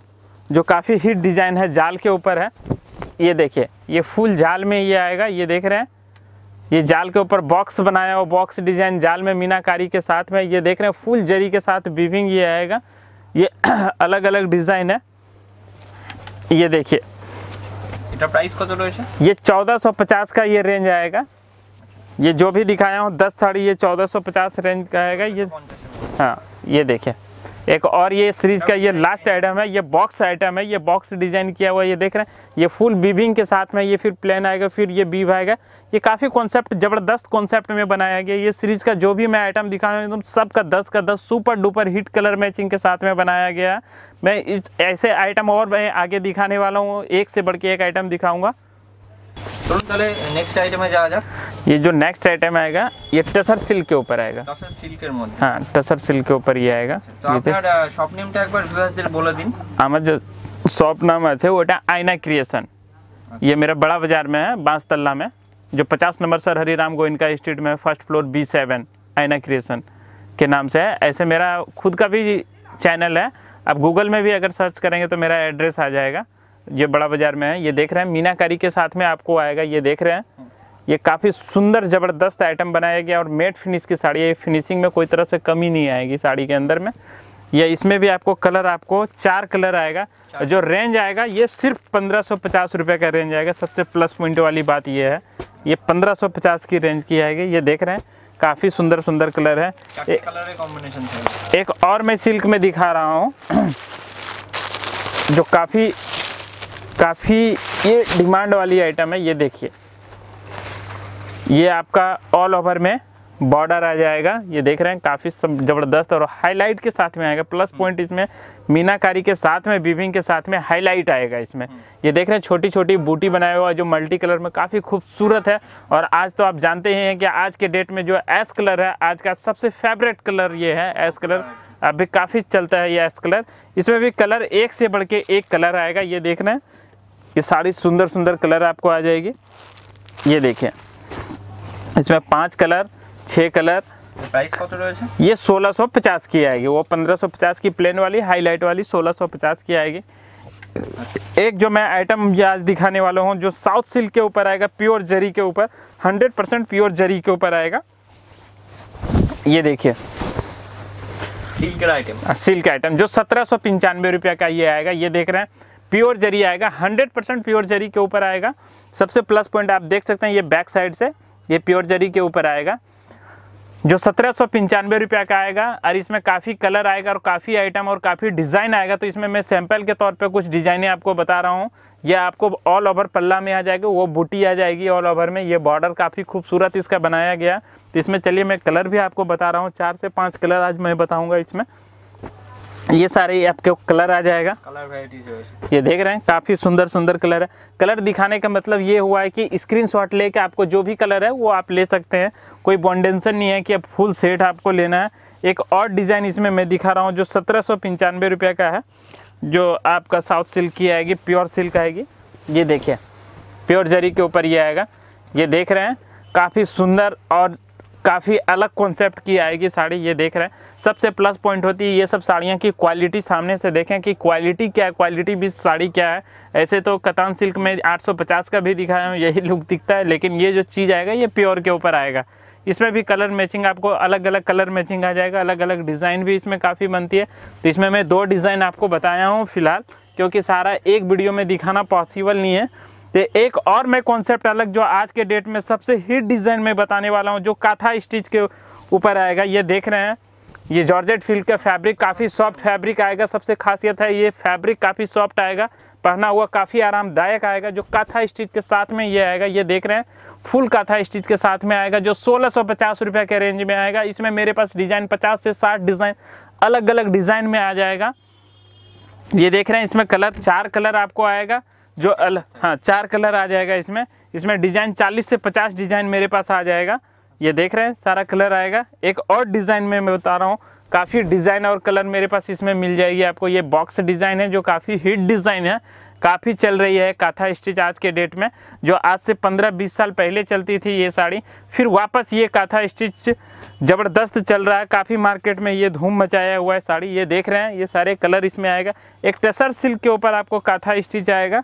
जो काफ़ी हिट डिज़ाइन है जाल के ऊपर है ये देखिए ये फुल जाल में ये आएगा ये देख रहे हैं ये जाल के ऊपर बॉक्स बनाया हुआ बॉक्स डिज़ाइन जाल में मीनाकारी के साथ में ये देख रहे हैं फुल जरी के साथ बीविंग ये आएगा ये <clears throat> अलग अलग डिज़ाइन है ये देखिए ये चौदह सौ पचास का ये रेंज आएगा ये जो भी दिखाया हूँ दस साड़ी ये चौदह सौ पचास रेंज का आएगा ये हाँ ये देखिए एक और ये सीरीज का ये लास्ट आइटम है ये बॉक्स आइटम है ये बॉक्स डिजाइन किया हुआ ये देख रहे हैं ये फुल बीबिंग के साथ में ये फिर प्लेन आएगा फिर ये बीब आएगा ये काफ़ी कॉन्सेप्ट ज़बरदस्त कॉन्सेप्ट में बनाया गया ये सीरीज़ का जो भी मैं आइटम दिखा रहा एकदम सब का दस का दस super duper hit colour matching के साथ में बनाया गया मैं ऐसे आइटम और मैं आगे दिखाने वाला हूँ एक से बढ़ एक आइटम दिखाऊँगा नेक्स्ट आइटम है जा ये जो नेक्स्ट आइटम आएगा ये टसर सिल्क के ऊपर आएगा टसर सिल्क के हाँ टसर सिल्क के ऊपर ये आएगा अच्छा, तो शॉप শপ নেমটা একবার ভিউয়ার্সদের বলে দিন আমার যে শপ নাম আছে ওটা আয়না ये मेरा बड़ा बाजार में है बांसतल्ला में जो 50 number sir Hariram Goenka street में first floor B seven Aaina creation के नाम से है ऐसे मेरा खुद का भी चैनल है अब गूगल में भी अगर सर्च करेंगे तो मेरा एड्रेस आ जाएगा ये बड़ा बाज़ार में है ये देख रहे हैं मीनाकारी के साथ में आपको आएगा ये देख रहे हैं ये काफ़ी सुंदर ज़बरदस्त आइटम बनाया गया और मेट फिनिश की साड़ी है फिनिशिंग में कोई तरह से कमी नहीं आएगी साड़ी के अंदर में या इसमें भी आपको कलर आपको चार कलर आएगा जो रेंज आएगा ये सिर्फ पंद्रह सौ पचास रुपये का रेंज आएगा सबसे प्लस पॉइंट वाली बात ये है ये 1550 की रेंज की आएगी ये देख रहे हैं काफ़ी सुंदर सुंदर कलर है ए, कलर कॉम्बिनेशन एक और मैं सिल्क में दिखा रहा हूँ जो काफ़ी काफ़ी ये डिमांड वाली आइटम है ये देखिए ये आपका ऑल ओवर में बॉर्डर आ जाएगा ये देख रहे हैं काफ़ी ज़बरदस्त और हाईलाइट के साथ में आएगा प्लस हम्म। पॉइंट इसमें मीनाकारी के साथ में बीबिंग के साथ में हाईलाइट आएगा इसमें हम्म। ये देख रहे हैं छोटी छोटी बूटी बनाया हुआ जो मल्टी कलर में काफ़ी खूबसूरत है और आज तो आप जानते ही हैं कि आज के डेट में जो एस कलर है आज का सबसे फेवरेट कलर ये है एस कलर अभी काफ़ी चलता है ये एस कलर इसमें भी कलर एक से बढ़ के एक कलर आएगा ये देख रहे हैं ये सारी सुंदर सुंदर कलर आपको आ जाएगी ये देखें इसमें पाँच कलर छः कलर ये सोलह सौ पचास की आएगी वो पंद्रह पचास की प्लेन वाली हाईलाइट वाली सोलह पचास की आएगी एक जो मैं आइटम आज दिखाने वाला हूँ जो साउथ सिल्क के ऊपर आएगा प्योर जरी के ऊपर हंड्रेड परसेंट प्योर जरी के ऊपर आएगा ये देखिए सिल्क आइटम सिल्क आइटम जो सत्रह सौ पंचानवे रुपया का ये आएगा ये देख रहे हैं प्योर जरी आएगा हंड्रेड परसेंट प्योर जरी के ऊपर आएगा सबसे प्लस पॉइंट आप देख सकते हैं ये बैक साइड से ये प्योर जरी के ऊपर आएगा जो सत्रह सौ पंचानवे रुपये का आएगा और इसमें काफ़ी कलर आएगा और काफ़ी आइटम और काफ़ी डिज़ाइन आएगा तो इसमें मैं सैंपल के तौर पे कुछ डिज़ाइनें आपको बता रहा हूँ यह आपको ऑल ओवर पल्ला में आ जाएगा वो बूटी आ जाएगी ऑल ओवर में ये बॉर्डर काफ़ी खूबसूरत इसका बनाया गया तो इसमें चलिए मैं कलर भी आपको बता रहा हूँ चार से पाँच कलर आज मैं बताऊँगा इसमें ये सारे आपके कलर आ जाएगा कलर वेराइटीज ये देख रहे हैं काफ़ी सुंदर सुंदर कलर है कलर दिखाने का मतलब ये हुआ है कि स्क्रीन शॉट लेके आपको जो भी कलर है वो आप ले सकते हैं कोई बॉन्डेंसन नहीं है कि अब फुल सेट आपको लेना है एक और डिज़ाइन इसमें मैं दिखा रहा हूँ जो सत्रह सौ रुपये का है जो आपका साउथ सिल्क की आएगी प्योर सिल्क आएगी ये देखिए प्योर जरी के ऊपर ये आएगा ये देख रहे हैं काफ़ी सुंदर और काफ़ी अलग कॉन्सेप्ट की आएगी साड़ी ये देख रहे हैं सबसे प्लस पॉइंट होती है ये सब साड़ियाँ की क्वालिटी सामने से देखें कि क्वालिटी क्या है क्वालिटी भी साड़ी क्या है ऐसे तो कतान सिल्क में 850 का भी दिखाया हूँ यही लुक दिखता है लेकिन ये जो चीज़ आएगा ये प्योर के ऊपर आएगा इसमें भी कलर मैचिंग आपको अलग अलग कलर मैचिंग आ जाएगा अलग अलग डिज़ाइन भी इसमें काफ़ी बनती है तो इसमें मैं दो डिज़ाइन आपको बताया हूँ फ़िलहाल क्योंकि सारा एक वीडियो में दिखाना पॉसिबल नहीं है तो एक और मैं कॉन्सेप्ट अलग जो आज के डेट में सबसे हिट डिज़ाइन में बताने वाला हूँ जो काथा स्टिच के ऊपर आएगा ये देख रहे हैं ये जॉर्जेट फील्ड का फैब्रिक काफ़ी सॉफ्ट फैब्रिक आएगा सबसे खासियत है ये फैब्रिक काफ़ी सॉफ्ट आएगा पहना हुआ काफ़ी आरामदायक आएगा जो काथा स्टिच के साथ में ये आएगा ये देख रहे हैं फुल काथा स्टिच के साथ में आएगा जो सोलह सौ पचास रुपये के रेंज में आएगा इसमें मेरे पास डिज़ाइन पचास से साठ डिज़ाइन अलग अलग डिज़ाइन में आ जाएगा ये देख रहे हैं इसमें कलर चार कलर आपको आएगा जो अल हाँ चार कलर आ जाएगा इसमें इसमें डिज़ाइन 40 से 50 डिज़ाइन मेरे पास आ जाएगा ये देख रहे हैं सारा कलर आएगा एक और डिज़ाइन में मैं बता रहा हूँ काफ़ी डिज़ाइन और कलर मेरे पास इसमें मिल जाएगी आपको ये बॉक्स डिज़ाइन है जो काफ़ी हिट डिज़ाइन है काफ़ी चल रही है काथा स्टिच आज के डेट में जो आज से 15-20 साल पहले चलती थी ये साड़ी फिर वापस ये काथा स्टिच ज़बरदस्त चल रहा है काफ़ी मार्केट में ये धूम मचाया हुआ है साड़ी ये देख रहे हैं ये सारे कलर इसमें आएगा एक टसर सिल्क के ऊपर आपको काथा स्टिच आएगा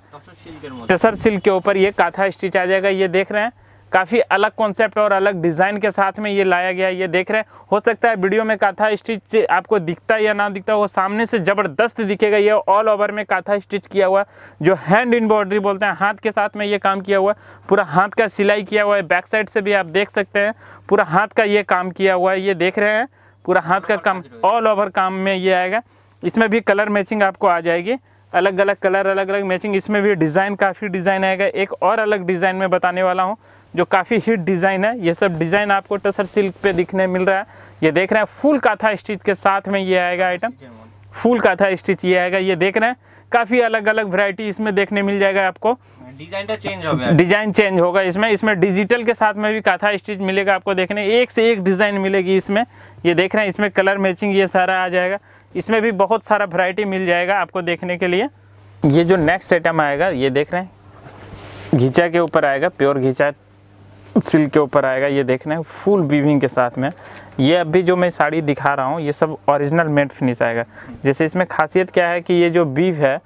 टसर सिल्क के ऊपर ये काथा स्टिच आ जाएगा ये देख रहे हैं काफ़ी अलग कॉन्सेप्ट और अलग डिज़ाइन के साथ में ये लाया गया ये देख रहे हैं हो सकता है वीडियो में काथा स्टिच आपको दिखता या ना दिखता वो सामने से ज़बरदस्त दिखेगा ये ऑल ओवर में काथा स्टिच किया हुआ जो हैंड एम्ब्रॉयडरी बोलते हैं हाथ के साथ में ये काम किया हुआ पूरा हाथ का सिलाई किया हुआ है बैक साइड से भी आप देख सकते हैं पूरा हाथ का ये काम किया हुआ है ये देख रहे हैं पूरा हाथ का काम ऑल ओवर काम में ये आएगा इसमें भी कलर मैचिंग आपको आ जाएगी अलग अलग कलर अलग अलग मैचिंग इसमें भी डिज़ाइन काफ़ी डिज़ाइन आएगा एक और अलग डिज़ाइन में बताने वाला हूँ जो काफ़ी हिट डिज़ाइन है ये सब डिज़ाइन आपको टसर सिल्क पे दिखने मिल रहा है ये देख रहे हैं फुल काथा स्टिच के साथ में ये आएगा आइटम फुल काथा स्टिच ये आएगा ये देख रहे हैं काफ़ी अलग अलग वैरायटी इसमें देखने मिल जाएगा आपको डिजाइन का चेंज होगा डिजाइन चेंज होगा इसमें इसमें डिजिटल के साथ में भी काथा स्टिच मिलेगा आपको देखने एक से एक डिज़ाइन मिलेगी इसमें ये देख रहे हैं इसमें कलर मैचिंग ये सारा आ जाएगा इसमें भी बहुत सारा वरायटी मिल जाएगा आपको देखने के लिए ये जो नेक्स्ट आइटम आएगा ये देख रहे हैं घीचा के ऊपर आएगा प्योर घीचा सिल्क के ऊपर आएगा ये देखना है फुल बीविंग के साथ में ये अभी जो मैं साड़ी दिखा रहा हूँ ये सब ओरिजिनल मेड फिनिश आएगा जैसे इसमें खासियत क्या है कि ये जो बीव है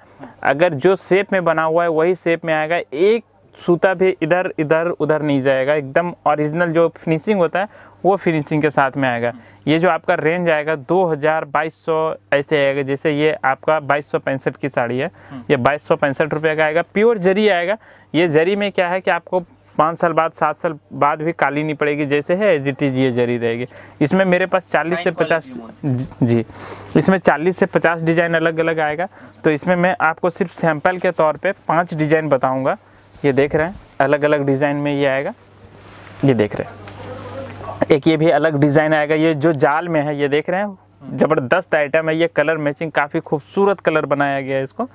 अगर जो शेप में बना हुआ है वही शेप में आएगा एक सूता भी इधर इधर उधर नहीं जाएगा एकदम ओरिजिनल जो फिनिशिंग होता है वो फिनिशिंग के साथ में आएगा ये जो आपका रेंज आएगा दो हज़ार बाईस सौ ऐसे आएगा जैसे ये आपका बाईस सौ पैंसठ की साड़ी है ये बाईस सौ पैंसठ रुपये का आएगा प्योर जरी आएगा ये जरी में क्या है कि आपको पाँच साल बाद सात साल बाद भी काली नहीं पड़ेगी जैसे है एच डी ये जरी रहेगी इसमें मेरे पास चालीस से पचास जी इसमें चालीस से पचास डिज़ाइन अलग अलग आएगा तो इसमें मैं आपको सिर्फ सैम्पल के तौर पर पाँच डिज़ाइन बताऊँगा ये देख रहे हैं अलग अलग डिज़ाइन में ये आएगा ये देख रहे हैं एक ये भी अलग डिज़ाइन आएगा ये जो जाल में है ये देख रहे हैं ज़बरदस्त आइटम है ये कलर मैचिंग काफ़ी खूबसूरत कलर बनाया गया है इसको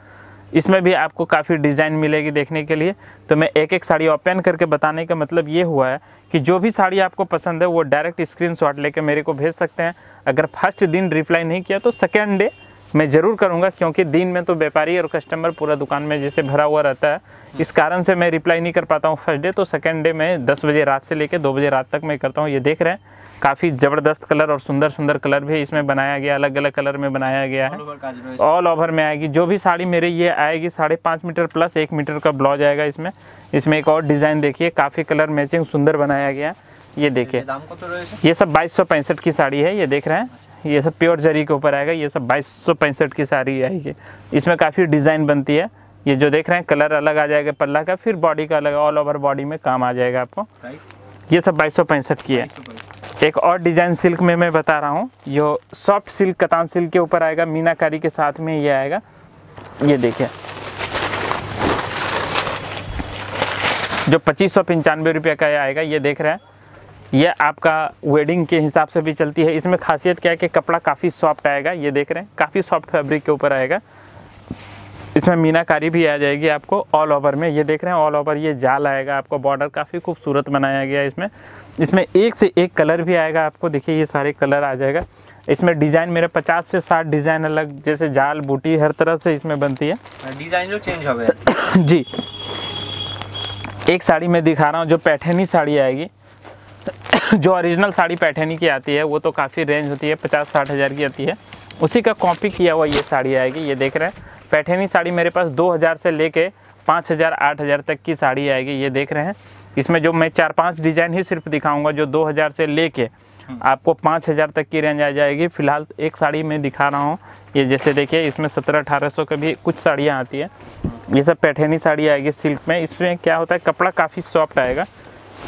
इसमें भी आपको काफ़ी डिज़ाइन मिलेगी देखने के लिए तो मैं एक एक साड़ी ओपन करके बताने का मतलब ये हुआ है कि जो भी साड़ी आपको पसंद है वो डायरेक्ट स्क्रीन शॉट लेके मेरे को भेज सकते हैं अगर फर्स्ट दिन रिप्लाई नहीं किया तो सेकेंड डे मैं ज़रूर करूँगा क्योंकि दिन में तो व्यापारी और कस्टमर पूरा दुकान में जैसे भरा हुआ रहता है इस कारण से मैं रिप्लाई नहीं कर पाता हूँ फर्स्ट डे तो सेकेंड डे मैं दस बजे रात से लेकर दो बजे रात तक मैं करता हूँ ये देख रहे हैं काफ़ी ज़बरदस्त कलर और सुंदर सुंदर कलर भी इसमें बनाया गया अलग अलग कलर में बनाया गया है ऑल ओवर में आएगी जो भी साड़ी मेरे ये आएगी साढ़े पाँच मीटर प्लस एक मीटर का ब्लाउज आएगा इसमें इसमें एक और डिज़ाइन देखिए काफ़ी कलर मैचिंग सुंदर बनाया गया ये देखिए ये सब बाईस की साड़ी है ये देख रहे हैं ये सब प्योर जरी के ऊपर आएगा ये सब बाईस की साड़ी आएगी इसमें काफ़ी डिज़ाइन बनती है ये जो देख रहे हैं कलर अलग आ जाएगा पल्ला का फिर बॉडी का अलग ऑल ओवर बॉडी में काम आ जाएगा आपको ये सब बाईस की है एक और डिज़ाइन सिल्क में मैं बता रहा हूँ यो सॉफ्ट सिल्क कतान सिल्क के ऊपर आएगा मीनाकारी के साथ में ये आएगा ये देखिए जो पच्चीस सौ पंचानवे रुपये का ये आएगा ये देख रहे हैं ये आपका वेडिंग के हिसाब से भी चलती है इसमें खासियत क्या है कि कपड़ा काफ़ी सॉफ्ट आएगा ये देख रहे हैं काफ़ी सॉफ्ट फैब्रिक के ऊपर आएगा इसमें मीनाकारी भी आ जाएगी आपको ऑल ओवर में ये देख रहे हैं ऑल ओवर ये जाल आएगा आपको बॉर्डर काफ़ी खूबसूरत बनाया गया है इसमें इसमें एक से एक कलर भी आएगा आपको देखिए ये सारे कलर आ जाएगा इसमें डिज़ाइन मेरे 50 से 60 डिज़ाइन अलग जैसे जाल बूटी हर तरह से इसमें बनती है हाँ, डिज़ाइन जो चेंज हो गया <coughs> जी एक साड़ी मैं दिखा रहा हूँ जो पैठनी साड़ी आएगी <coughs> जो ओरिजिनल साड़ी पैठनी की आती है वो तो काफ़ी रेंज होती है पचास साठ हज़ार की आती है उसी का कॉपी किया हुआ ये साड़ी आएगी ये देख रहे हैं पैठनी साड़ी मेरे पास हज़ार से लेके आठ हज़ार तक की साड़ी आएगी ये देख रहे हैं इसमें जो मैं चार पांच डिज़ाइन ही सिर्फ दिखाऊंगा जो 2000 से लेके आपको 5000 तक की रेंज आ जाएगी फिलहाल एक साड़ी मैं दिखा रहा हूँ ये जैसे देखिए इसमें सत्रह अठारह सौ का भी कुछ साड़ियाँ आती है ये सब पैठनी साड़ी आएगी सिल्क में इसमें क्या होता है कपड़ा काफ़ी सॉफ्ट आएगा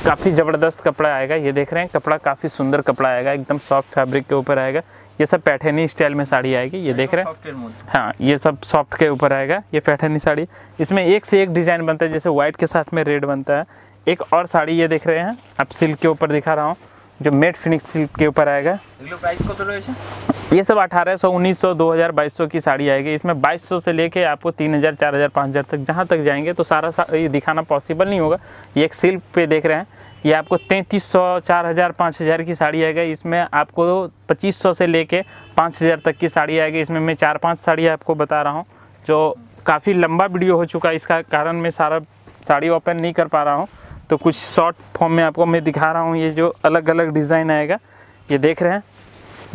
काफ़ी ज़बरदस्त कपड़ा आएगा ये देख रहे हैं कपड़ा काफ़ी सुंदर कपड़ा आएगा एकदम सॉफ्ट फैब्रिक के ऊपर आएगा ये सब पैठनी स्टाइल में साड़ी आएगी ये देख रहे हैं हाँ ये सब सॉफ्ट के ऊपर आएगा ये पैठनी साड़ी इसमें एक से एक डिज़ाइन बनता है जैसे व्हाइट के साथ में रेड बनता है एक और साड़ी ये देख रहे हैं आप सिल्क के ऊपर दिखा रहा हूँ जो मेड फिनिक्स सिल्क के ऊपर आएगा तो ये सब 1800, 1900, 2000, 2200 की साड़ी आएगी इसमें 2200 से लेके आपको 3000, 4000, 5000 तक जहाँ तक जाएंगे तो सारा सा, ये दिखाना पॉसिबल नहीं होगा ये एक सिल्क पे देख रहे हैं ये आपको 3300, 4000, 5000 की साड़ी आएगा इसमें आपको 2500 से लेके 5000 तक की साड़ी आएगी इसमें मैं चार पाँच साड़ी आपको बता रहा हूँ जो काफ़ी लंबा वीडियो हो चुका है इसका कारण मैं सारा साड़ी ओपन नहीं कर पा रहा हूँ तो कुछ शॉर्ट फॉर्म में आपको मैं दिखा रहा हूँ ये जो अलग अलग डिज़ाइन आएगा ये देख रहे हैं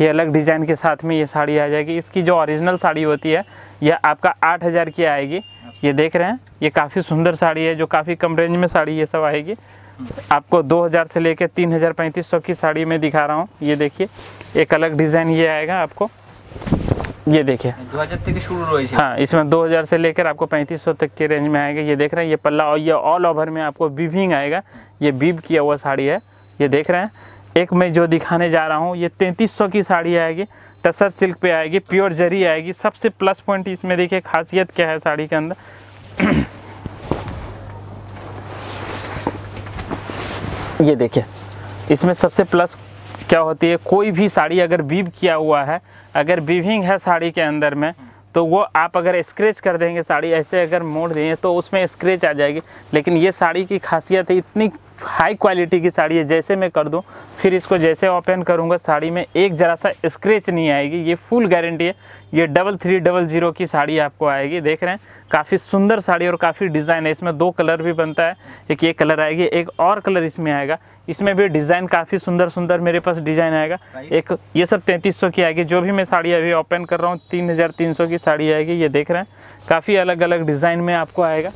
ये अलग डिज़ाइन के साथ में ये साड़ी आ जाएगी इसकी जो ओरिजिनल साड़ी होती है यह आपका आठ हज़ार की आएगी ये देख रहे हैं ये काफ़ी सुंदर साड़ी है जो काफ़ी कम रेंज में साड़ी ये सब आएगी आपको दो हज़ार से लेकर तीन हज़ार पैंतीस सौ की साड़ी में दिखा रहा हूँ ये देखिए एक अलग डिज़ाइन ये आएगा आपको ये देखिए 2000 शुरू रही हाँ इसमें 2000 से लेकर आपको 3500 तक के रेंज में आएगा ये देख रहे हैं ये पल्ला और ये ऑल ओवर में आपको बीबिंग आएगा ये बीब किया हुआ साड़ी है ये देख रहे हैं एक मैं जो दिखाने जा रहा हूँ ये 3300 की साड़ी आएगी टसर सिल्क पे आएगी प्योर जरी आएगी सबसे प्लस पॉइंट इसमें देखिए खासियत क्या है साड़ी के अंदर ये देखिए इसमें सबसे प्लस क्या होती है कोई भी साड़ी अगर बीब किया हुआ है अगर बीविंग है साड़ी के अंदर में तो वो आप अगर स्क्रेच कर देंगे साड़ी ऐसे अगर मोड़ देंगे तो उसमें स्क्रेच आ जाएगी लेकिन ये साड़ी की खासियत है इतनी हाई क्वालिटी की साड़ी है जैसे मैं कर दूं फिर इसको जैसे ओपन करूंगा साड़ी में एक ज़रा सा स्क्रेच नहीं आएगी ये फुल गारंटी है ये डबल थ्री डबल ज़ीरो की साड़ी आपको आएगी देख रहे हैं काफ़ी सुंदर साड़ी और काफ़ी डिज़ाइन है इसमें दो कलर भी बनता है एक ये कलर आएगी एक और कलर इसमें आएगा इसमें भी डिज़ाइन काफ़ी सुंदर सुंदर मेरे पास डिज़ाइन आएगा एक ये सब 3300 की आएगी जो भी मैं साड़ी अभी ओपन कर रहा हूँ 3300 की साड़ी आएगी ये देख रहे हैं काफ़ी अलग अलग डिज़ाइन में आपको आएगा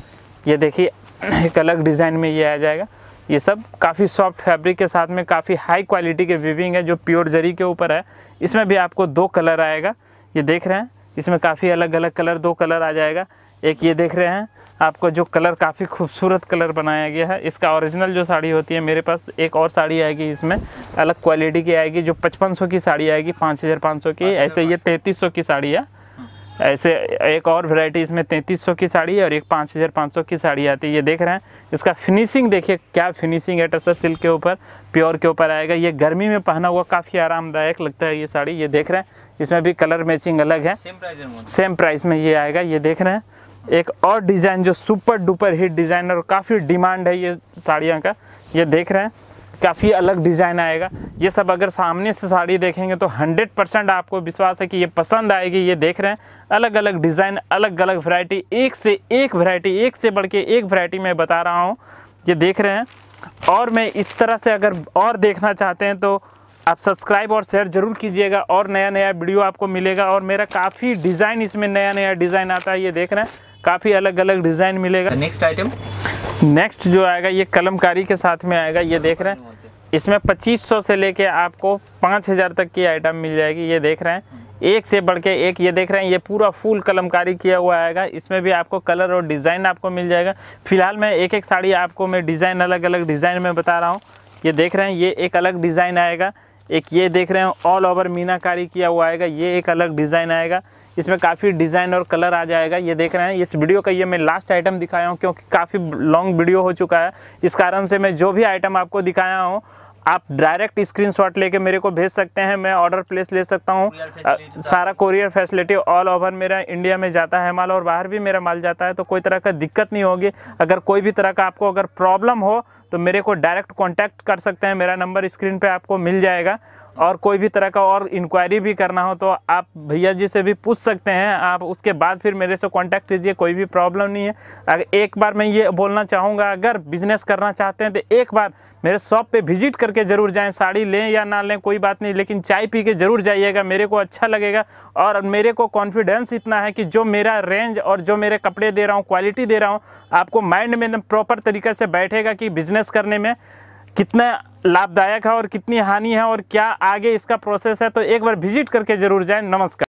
ये देखिए <clears throat> एक अलग डिज़ाइन में ये आ जाएगा ये सब काफ़ी सॉफ्ट फैब्रिक के साथ में काफ़ी हाई क्वालिटी के विविंग है जो प्योर जरी के ऊपर है इसमें भी आपको दो कलर आएगा ये देख रहे हैं इसमें काफ़ी अलग अलग कलर दो कलर आ जाएगा एक ये देख रहे हैं आपको जो कलर काफ़ी खूबसूरत कलर बनाया गया है इसका ओरिजिनल जो साड़ी होती है मेरे पास एक और साड़ी आएगी इसमें अलग क्वालिटी की आएगी जो पचपन सौ की साड़ी आएगी पाँच हज़ार पाँच सौ की ऐसे ये तैंतीस सौ की साड़ी है हाँ। ऐसे एक और वैरायटी इसमें तैंतीस सौ की साड़ी है और एक पाँच हज़ार पाँच सौ की साड़ी आती है ये देख रहे हैं इसका फिनिशिंग देखिए क्या फिनिशिंग है टसर सिल्क के ऊपर प्योर के ऊपर आएगा ये गर्मी में पहना हुआ काफ़ी आरामदायक लगता है ये साड़ी ये देख रहे हैं इसमें भी कलर मैचिंग अलग है सेम प्राइस में ये आएगा ये देख रहे हैं एक और डिज़ाइन जो सुपर डुपर हिट डिज़ाइन और काफ़ी डिमांड है ये साड़ियों का ये देख रहे हैं काफ़ी अलग डिज़ाइन आएगा ये सब अगर सामने से साड़ी देखेंगे तो 100 परसेंट आपको विश्वास है कि ये पसंद आएगी ये देख रहे हैं अलग अलग डिज़ाइन अलग अलग वैरायटी एक से एक वैरायटी एक से बढ़ के एक वैरायटी मैं बता रहा हूँ ये देख रहे हैं और मैं इस तरह से अगर और देखना चाहते हैं तो आप सब्सक्राइब और शेयर ज़रूर कीजिएगा और नया नया वीडियो आपको मिलेगा और मेरा काफ़ी डिज़ाइन इसमें नया नया डिज़ाइन आता है ये देख रहे हैं काफ़ी अलग अलग डिज़ाइन मिलेगा नेक्स्ट आइटम नेक्स्ट जो आएगा ये कलमकारी के साथ में आएगा ये देख रहे हैं इसमें 2500 से लेके आपको 5000 तक की आइटम मिल जाएगी ये देख रहे हैं एक से बढ़ के एक ये देख रहे हैं ये पूरा फुल कलमकारी किया हुआ आएगा इसमें भी आपको कलर और डिज़ाइन आपको मिल जाएगा फिलहाल मैं एक एक साड़ी आपको मैं डिज़ाइन अलग अलग डिज़ाइन में बता रहा हूँ ये देख रहे हैं ये एक अलग डिज़ाइन आएगा एक ये देख रहे हैं ऑल ओवर मीनाकारी किया हुआ आएगा ये एक अलग डिज़ाइन आएगा इसमें काफ़ी डिज़ाइन और कलर आ जाएगा ये देख रहे हैं इस वीडियो का ये मैं लास्ट आइटम दिखाया हूँ क्योंकि काफ़ी लॉन्ग वीडियो हो चुका है इस कारण से मैं जो भी आइटम आपको दिखाया हूँ आप डायरेक्ट स्क्रीनशॉट लेके मेरे को भेज सकते हैं मैं ऑर्डर प्लेस ले सकता हूँ सारा कोरियर फैसिलिटी ऑल ओवर मेरा इंडिया में जाता है माल और बाहर भी मेरा माल जाता है तो कोई तरह का दिक्कत नहीं होगी अगर कोई भी तरह का आपको अगर प्रॉब्लम हो तो मेरे को डायरेक्ट कॉन्टैक्ट कर सकते हैं मेरा नंबर स्क्रीन पर आपको मिल जाएगा और कोई भी तरह का और इंक्वायरी भी करना हो तो आप भैया जी से भी पूछ सकते हैं आप उसके बाद फिर मेरे से कांटेक्ट कीजिए कोई भी प्रॉब्लम नहीं है अगर एक बार मैं ये बोलना चाहूँगा अगर बिजनेस करना चाहते हैं तो एक बार मेरे शॉप पे विजिट करके ज़रूर जाएं साड़ी लें या ना लें कोई बात नहीं लेकिन चाय पी के ज़रूर जाइएगा मेरे को अच्छा लगेगा और मेरे को कॉन्फिडेंस इतना है कि जो मेरा रेंज और जो मेरे कपड़े दे रहा हूँ क्वालिटी दे रहा हूँ आपको माइंड में एकदम प्रॉपर तरीके से बैठेगा कि बिज़नेस करने में कितना लाभदायक है और कितनी हानि है और क्या आगे इसका प्रोसेस है तो एक बार विजिट करके जरूर जाए नमस्कार